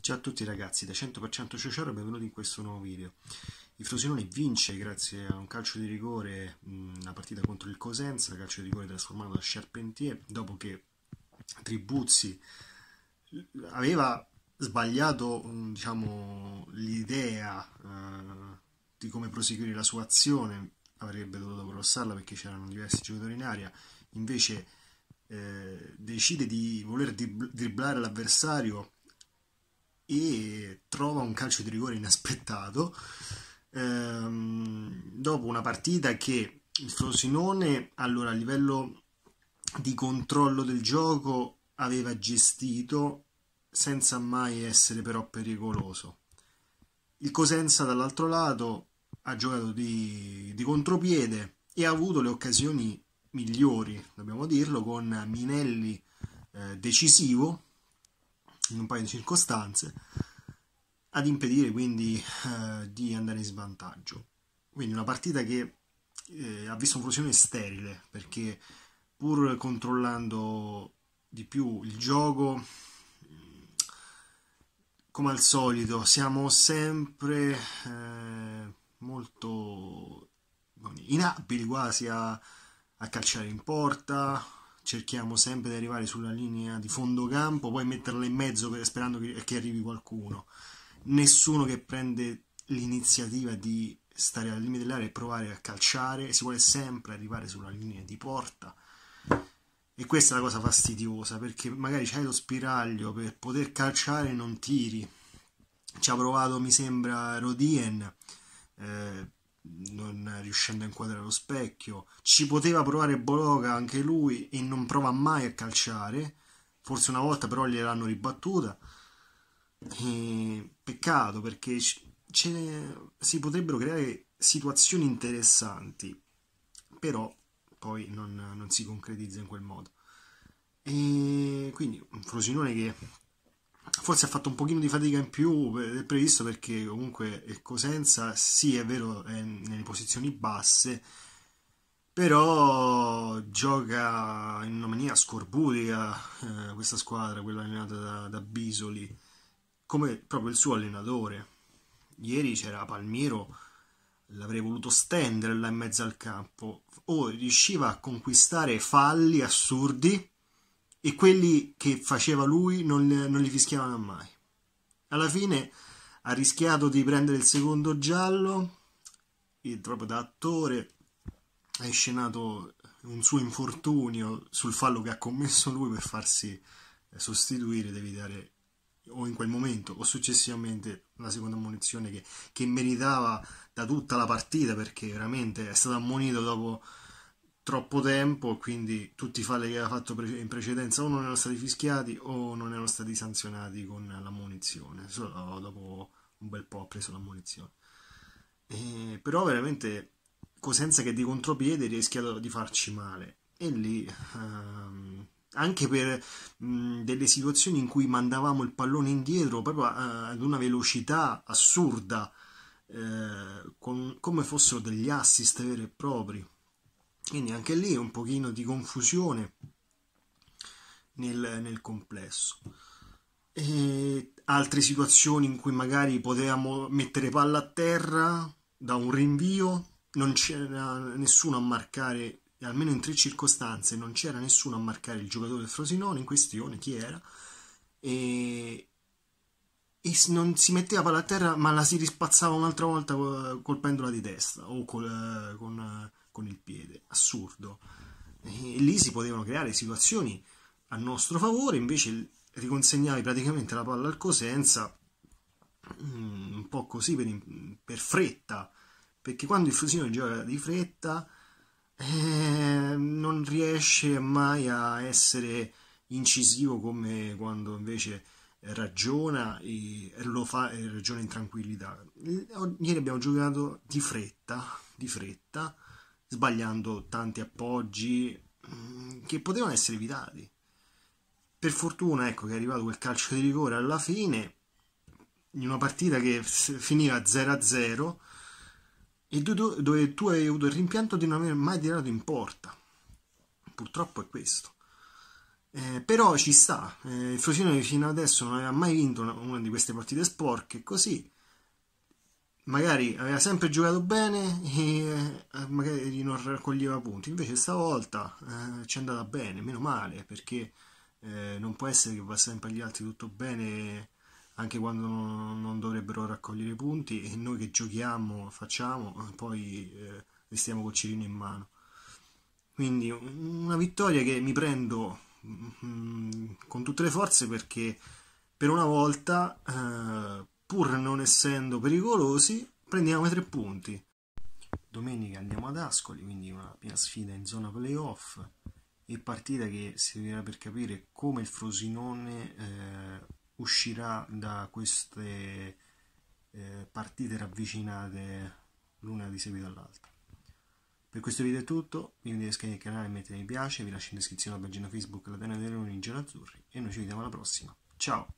Ciao a tutti ragazzi, da 100% Ciociaro e benvenuti in questo nuovo video. Il Frosinone vince grazie a un calcio di rigore la partita contro il Cosenza, calcio di rigore trasformato da Charpentier, dopo che Tribuzzi aveva sbagliato diciamo, l'idea eh, di come proseguire la sua azione, avrebbe dovuto crossarla perché c'erano diversi giocatori in aria, invece eh, decide di voler dribblare l'avversario e trova un calcio di rigore inaspettato ehm, dopo una partita che il Frosinone allora a livello di controllo del gioco aveva gestito senza mai essere però pericoloso il Cosenza dall'altro lato ha giocato di, di contropiede e ha avuto le occasioni migliori dobbiamo dirlo con Minelli eh, decisivo in un paio di circostanze, ad impedire quindi eh, di andare in svantaggio. Quindi una partita che eh, ha visto un'evoluzione sterile, perché pur controllando di più il gioco, mm, come al solito, siamo sempre eh, molto inabili quasi a, a calciare in porta, cerchiamo sempre di arrivare sulla linea di fondo campo, poi metterla in mezzo sperando che, che arrivi qualcuno. Nessuno che prende l'iniziativa di stare al limite dell'area e provare a calciare, si vuole sempre arrivare sulla linea di porta. E questa è la cosa fastidiosa perché magari c'hai lo spiraglio per poter calciare e non tiri. Ci ha provato, mi sembra, Rodien. Eh, non riuscendo a inquadrare lo specchio. Ci poteva provare Bologa anche lui e non prova mai a calciare. Forse una volta però gliel'hanno ribattuta. E peccato perché ne... si potrebbero creare situazioni interessanti, però poi non, non si concretizza in quel modo. E quindi un Frosinone che forse ha fatto un pochino di fatica in più del eh, previsto perché comunque il Cosenza sì è vero è nelle posizioni basse però gioca in una maniera scorbutica eh, eh, questa squadra, quella allenata da, da, Bisoli, come proprio il suo allenatore. Ieri c'era Palmiro, l'avrei voluto stendere là in mezzo al campo, o riusciva a conquistare falli assurdi e quelli che faceva lui non, non li fischiavano mai. Alla fine ha rischiato di prendere il secondo giallo, e proprio da attore ha inscenato un suo infortunio sul fallo che ha commesso lui per farsi eh, sostituire ed evitare o in quel momento o successivamente la seconda munizione che, che meritava da tutta la partita perché veramente è stato ammonito dopo troppo tempo, quindi tutti i falli che aveva fatto in precedenza o non erano stati fischiati o non erano stati sanzionati con la munizione, solo dopo un bel po' ha preso la munizione. E, però veramente Cosenza che di contropiede rischia di farci male e lì ehm, anche per mh, delle situazioni in cui mandavamo il pallone indietro proprio a, ad una velocità assurda, eh, con, come fossero degli assist veri e propri quindi anche lì un pochino di confusione nel, nel complesso. E altre situazioni in cui magari potevamo mettere palla a terra da un rinvio, non c'era nessuno a marcare, almeno in tre circostanze, non c'era nessuno a marcare il giocatore del Frosinone in questione, chi era, e, e non si metteva palla a terra ma la si rispazzava un'altra volta colpendola di testa o col, con con il piede, assurdo. E lì si potevano creare situazioni a nostro favore, invece riconsegnavi praticamente la palla al Cosenza mm, un po' così per, per fretta, perché quando il Frosinone gioca di fretta eh, non riesce mai a essere incisivo come quando invece ragiona e lo fa e ragiona in tranquillità. Ieri abbiamo giocato di fretta, di fretta, sbagliando tanti appoggi mm, che potevano essere evitati. Per fortuna ecco che è arrivato quel calcio di rigore alla fine, in una partita che finiva 0-0 e dove tu hai avuto il rimpianto di non aver mai tirato in porta. Purtroppo è questo. Eh, però ci sta, eh, il Frosinone fino adesso non aveva mai vinto una, una di queste partite sporche, così magari aveva sempre giocato bene e eh, magari non raccoglieva punti, invece stavolta eh, ci è andata bene, meno male, perché eh, non può essere che va sempre agli altri tutto bene anche quando non dovrebbero raccogliere punti e noi che giochiamo, facciamo, poi eh, restiamo col cirino in mano. Quindi una vittoria che mi prendo mh, mm, mm, con tutte le forze perché per una volta eh, pur non essendo pericolosi, prendiamo i tre punti. Domenica andiamo ad Ascoli, quindi una prima sfida in zona playoff e partita che servirà per capire come il Frosinone eh, uscirà da queste eh, partite ravvicinate l'una di seguito all'altra. Per questo video è tutto, vi invito a iscrivervi al canale e mettere mi piace, vi lascio in descrizione la pagina Facebook La Tena dei Leoni in Azzurri e noi ci vediamo alla prossima. Ciao!